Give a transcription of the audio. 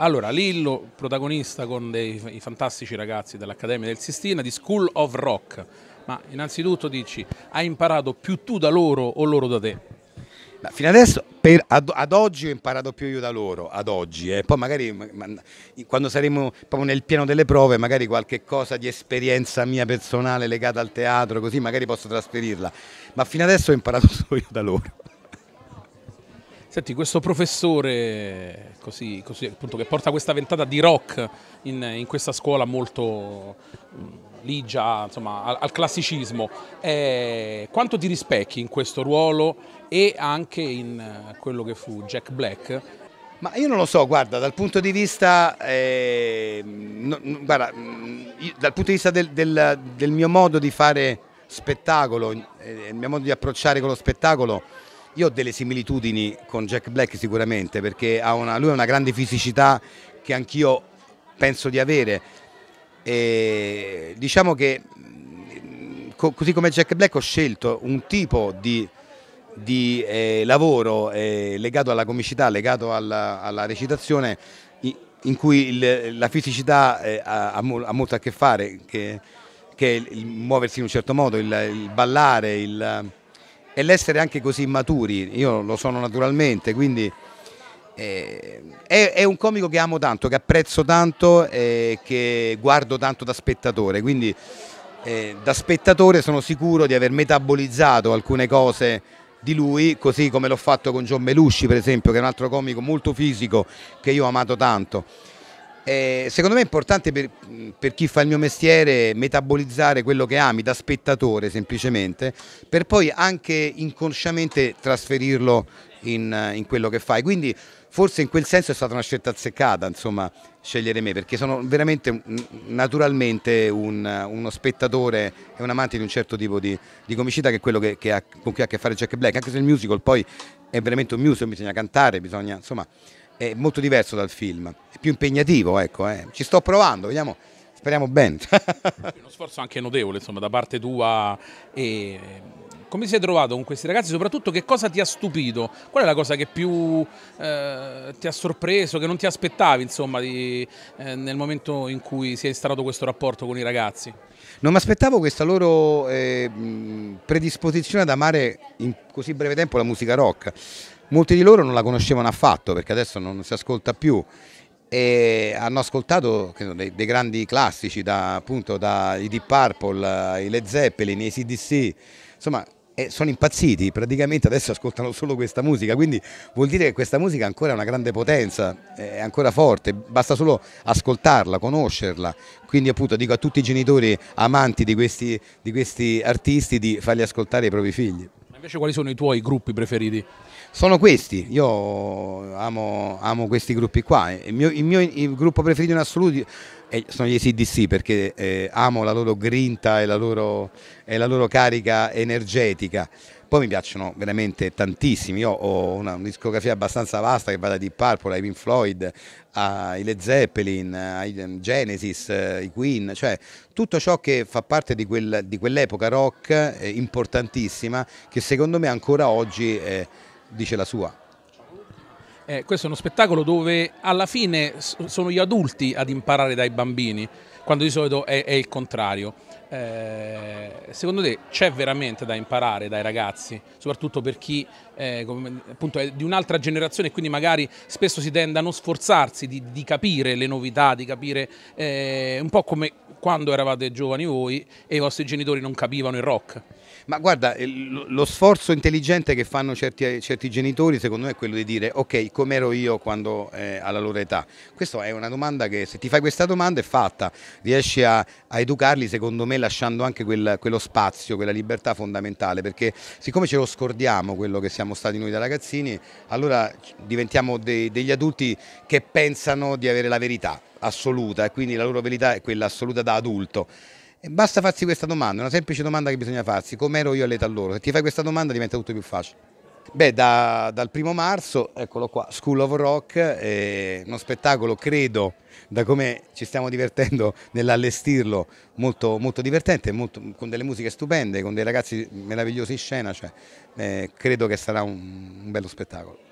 Allora, Lillo, protagonista con dei, i fantastici ragazzi dell'Accademia del Sistina di School of Rock. Ma innanzitutto dici, hai imparato più tu da loro o loro da te? Ma fino adesso, per, ad, ad, oggi ho imparato più io da loro, ad oggi, eh. poi magari ma, quando saremo proprio nel pieno delle prove, magari qualche cosa di esperienza mia personale legata al teatro, così magari posso trasferirla, ma fino adesso ho imparato solo io da loro. Senti, questo professore così, così, appunto, che porta questa ventata di rock in, in questa scuola molto ligia insomma, al, al classicismo, eh, quanto ti rispecchi in questo ruolo e anche in eh, quello che fu Jack Black? Ma io non lo so, guarda, dal punto di vista, eh, no, guarda, io, dal punto di vista del, del, del, mio modo di fare spettacolo, eh, il mio modo di approcciare con lo spettacolo, io ho delle similitudini con Jack Black sicuramente perché una, lui ha una grande fisicità che anch'io penso di avere. E diciamo che mm, così come Jack Black ho scelto un tipo di, di eh, lavoro eh, legato alla comicità, legato alla, alla recitazione in cui il, la fisicità eh, ha, ha, molto a che fare, che, che è il muoversi in un certo modo, il, il ballare, il e l'essere anche così maturi, io lo sono naturalmente, quindi eh, è, è, un comico che amo tanto, che apprezzo tanto e che guardo tanto da spettatore, quindi eh, da spettatore sono sicuro di aver metabolizzato alcune cose di lui, così come l'ho fatto con John Belushi per esempio, che è un altro comico molto fisico che io ho amato tanto. Eh, secondo me è importante per, per, chi fa il mio mestiere metabolizzare quello che ami da spettatore semplicemente, per poi anche inconsciamente trasferirlo in, in quello che fai. Quindi forse in quel senso è stata una scelta azzeccata, insomma, scegliere me, perché sono veramente naturalmente un, uno spettatore e un amante di un certo tipo di, di comicità che è quello che, che ha, con cui ha a che fare Jack Black, anche se il musical poi è veramente un musical, bisogna cantare, bisogna, insomma, è molto diverso dal film, è più impegnativo, ecco, eh. ci sto provando, vediamo, speriamo bene. Uno sforzo anche notevole, insomma, da parte tua. E... Come ti sei trovato con questi ragazzi? Soprattutto che cosa ti ha stupito? Qual è la cosa che più eh, ti ha sorpreso, che non ti aspettavi, insomma, di, eh, nel momento in cui si è instaurato questo rapporto con i ragazzi? Non mi aspettavo questa loro eh, predisposizione ad amare in così breve tempo la musica rock Molti di loro non la conoscevano affatto perché adesso non si ascolta più e hanno ascoltato credo, dei, dei, grandi classici da, appunto dai Deep Purple, eh, i Led Zeppelin, i CDC, insomma eh, sono impazziti, praticamente adesso ascoltano solo questa musica, quindi vuol dire che questa musica ha ancora una grande potenza, è ancora forte, basta solo ascoltarla, conoscerla, quindi appunto dico a tutti i genitori amanti di questi, di questi artisti di farli ascoltare i propri figli. Invece quali sono i tuoi gruppi preferiti? Sono questi, io amo, amo questi gruppi qua, il mio, il mio il gruppo preferito in assoluto sono gli ACDC perché eh, amo la loro grinta e la loro, e la loro carica energetica. Poi mi piacciono veramente tantissimi, io ho una discografia abbastanza vasta che va da Deep Purple ai Pink Floyd, ai Led Zeppelin, ai ehm, Genesis, ai eh, Queen, cioè tutto ciò che fa parte di, quel, di quell'epoca rock eh, importantissima che secondo me ancora oggi eh, dice la sua. Eh, questo è uno spettacolo dove alla fine sono gli adulti ad imparare dai bambini, quando di solito è, è il contrario. Eh, secondo te c'è veramente da imparare dai ragazzi, soprattutto per chi eh, appunto, è di un'altra generazione e quindi magari spesso si tende a non sforzarsi di, di capire le novità, di capire eh, un po' come quando eravate giovani voi e i vostri genitori non capivano il rock? Ma guarda, lo sforzo intelligente che fanno certi, certi genitori secondo me è quello di dire ok, come ero io quando eh, alla loro età? Questa è una domanda che se ti fai questa domanda è fatta, riesci a, a educarli secondo me lasciando anche quel, quello spazio, quella libertà fondamentale, perché siccome ce lo scordiamo quello che siamo stati noi da ragazzini, allora diventiamo dei, degli adulti che pensano di avere la verità assoluta e quindi la loro verità è quella assoluta da adulto. E basta farsi questa domanda, una semplice domanda che bisogna farsi, come ero io all'età loro? Se ti fai questa domanda diventa tutto più facile. Beh, da, dal primo marzo, eccolo qua, School of Rock, eh, uno spettacolo credo, da come ci stiamo divertendo nell'allestirlo, molto, molto divertente, molto, con delle musiche stupende, con dei ragazzi meravigliosi in scena, cioè, eh, credo che sarà un, un bello spettacolo.